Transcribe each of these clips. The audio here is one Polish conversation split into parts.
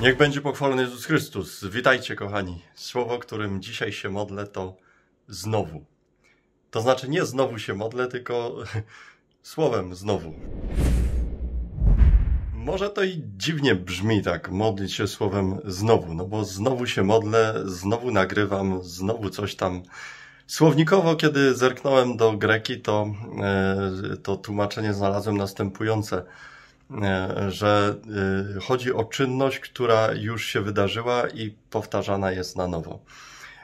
Niech będzie pochwalony Jezus Chrystus. Witajcie, kochani. Słowo, którym dzisiaj się modlę, to znowu. To znaczy, nie znowu się modlę, tylko słowem znowu. Może to i dziwnie brzmi tak, modlić się słowem znowu, no bo znowu się modlę, znowu nagrywam, znowu coś tam. Słownikowo, kiedy zerknąłem do greki, to, e, to tłumaczenie znalazłem następujące. E, że e, chodzi o czynność, która już się wydarzyła i powtarzana jest na nowo.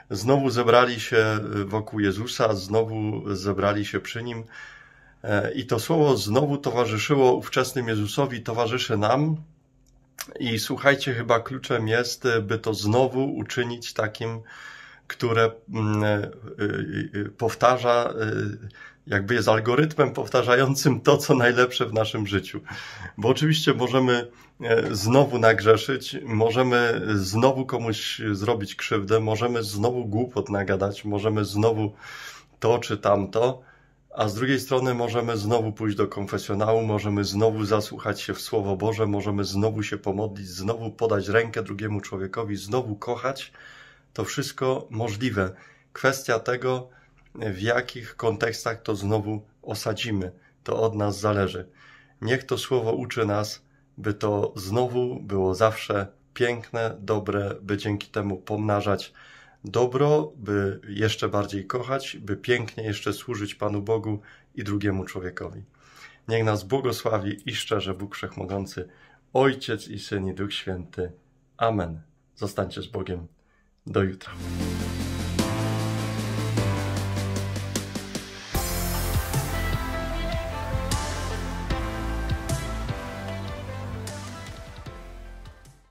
Znowu zebrali się e, wokół Jezusa, znowu zebrali się przy nim. I to słowo znowu towarzyszyło ówczesnym Jezusowi, towarzyszy nam. I słuchajcie, chyba kluczem jest, by to znowu uczynić takim, które mm, powtarza jakby jest algorytmem powtarzającym to, co najlepsze w naszym życiu. Bo oczywiście możemy e, znowu nagrzeszyć, możemy znowu komuś zrobić krzywdę, możemy znowu głupot nagadać, możemy znowu to czy tamto, a z drugiej strony możemy znowu pójść do konfesjonału, możemy znowu zasłuchać się w Słowo Boże, możemy znowu się pomodlić, znowu podać rękę drugiemu człowiekowi, znowu kochać. To wszystko możliwe. Kwestia tego, w jakich kontekstach to znowu osadzimy. To od nas zależy. Niech to słowo uczy nas, by to znowu było zawsze piękne, dobre, by dzięki temu pomnażać dobro, by jeszcze bardziej kochać, by pięknie jeszcze służyć Panu Bogu i drugiemu człowiekowi. Niech nas błogosławi i szczerze Bóg Wszechmogący, Ojciec i Syn i Duch Święty. Amen. Zostańcie z Bogiem. Do jutra.